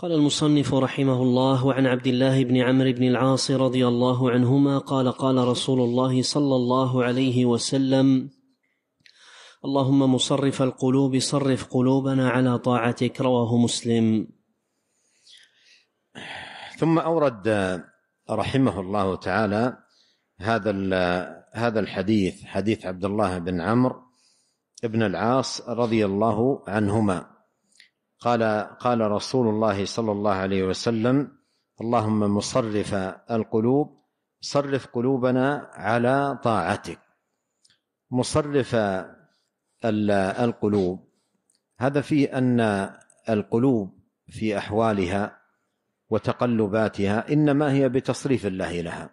قال المصنف رحمه الله وعن عبد الله بن عمرو بن العاص رضي الله عنهما قال قال رسول الله صلى الله عليه وسلم اللهم مصرف القلوب صرف قلوبنا على طاعتك رواه مسلم ثم اورد رحمه الله تعالى هذا هذا الحديث حديث عبد الله بن عمرو بن العاص رضي الله عنهما قال قال رسول الله صلى الله عليه وسلم اللهم مصرف القلوب صرف قلوبنا على طاعتك مصرف القلوب هذا فيه ان القلوب في احوالها وتقلباتها انما هي بتصريف الله لها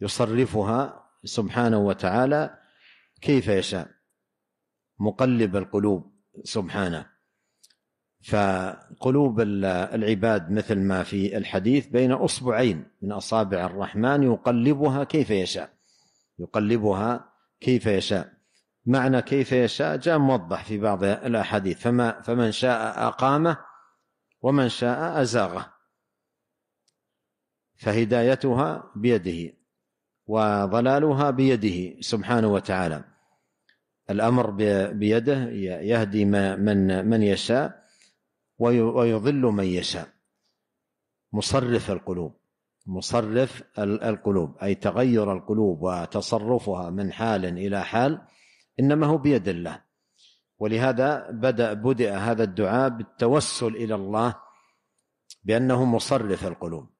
يصرفها سبحانه وتعالى كيف يشاء مقلب القلوب سبحانه فقلوب العباد مثل ما في الحديث بين اصبعين من اصابع الرحمن يقلبها كيف يشاء يقلبها كيف يشاء معنى كيف يشاء جاء موضح في بعض الاحاديث فما فمن شاء اقامه ومن شاء ازاغه فهدايتها بيده وضلالها بيده سبحانه وتعالى الامر بيده يهدي من من يشاء ويضل من يشاء مصرف القلوب مصرف القلوب أي تغير القلوب وتصرفها من حال إلى حال إنما هو بيد الله ولهذا بدأ بدأ هذا الدعاء بالتوسل إلى الله بأنه مصرف القلوب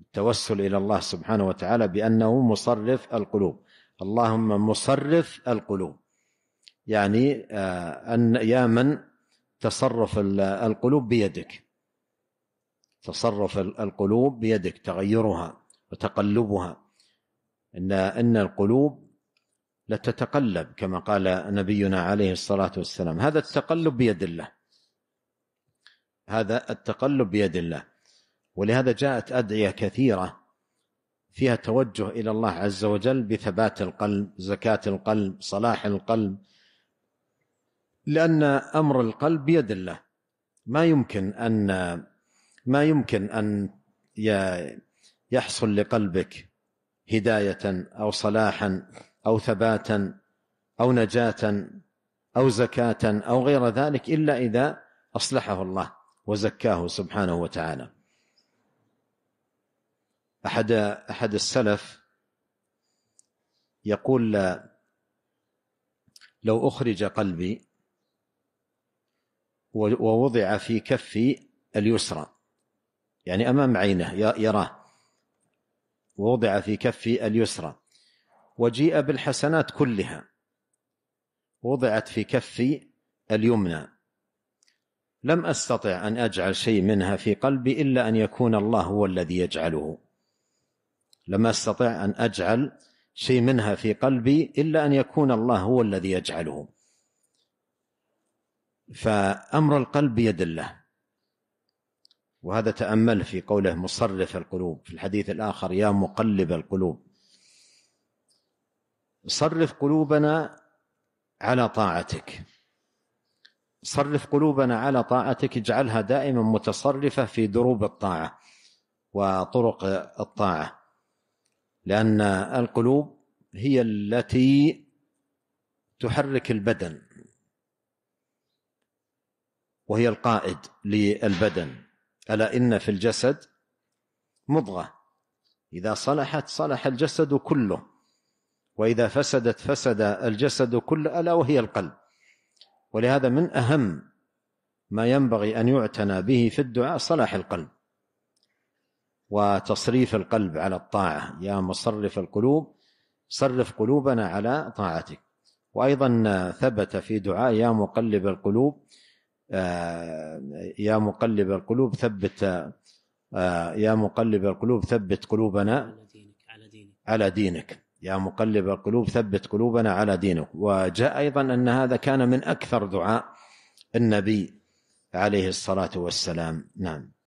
التوسل إلى الله سبحانه وتعالى بأنه مصرف القلوب اللهم مصرف القلوب يعني آه، أن يا من تصرف القلوب بيدك تصرف القلوب بيدك تغيرها وتقلبها ان ان القلوب لتتقلب كما قال نبينا عليه الصلاه والسلام هذا التقلب بيد الله هذا التقلب بيد الله ولهذا جاءت ادعيه كثيره فيها توجه الى الله عز وجل بثبات القلب زكاه القلب صلاح القلب لأن أمر القلب بيد الله ما يمكن أن ما يمكن أن يحصل لقلبك هداية أو صلاحا أو ثباتا أو نجاة أو زكاة أو غير ذلك إلا إذا أصلحه الله وزكاه سبحانه وتعالى أحد أحد السلف يقول لو أخرج قلبي ووضع في كف اليسرى يعني أمام عينه يراه ووضع في كف اليسرى وجيء بالحسنات كلها وضعت في كف اليمنى لم أستطع أن أجعل شيء منها في قلبي إلا أن يكون الله هو الذي يجعله لم أستطع أن أجعل شيء منها في قلبي إلا أن يكون الله هو الذي يجعله فأمر القلب بيد الله وهذا تأمله في قوله مصرف القلوب في الحديث الآخر يا مقلب القلوب صرف قلوبنا على طاعتك صرف قلوبنا على طاعتك اجعلها دائما متصرفة في دروب الطاعة وطرق الطاعة لأن القلوب هي التي تحرك البدن وهي القائد للبدن الا ان في الجسد مضغه اذا صلحت صلح الجسد كله واذا فسدت فسد الجسد كله الا وهي القلب ولهذا من اهم ما ينبغي ان يعتنى به في الدعاء صلاح القلب وتصريف القلب على الطاعه يا مصرف القلوب صرف قلوبنا على طاعتك وايضا ثبت في دعاء يا مقلب القلوب آه، يا مقلب القلوب ثبت آه، يا مقلب القلوب ثبت قلوبنا على دينك يا مقلب القلوب ثبت قلوبنا على دينك وجاء ايضا ان هذا كان من اكثر دعاء النبي عليه الصلاه والسلام نعم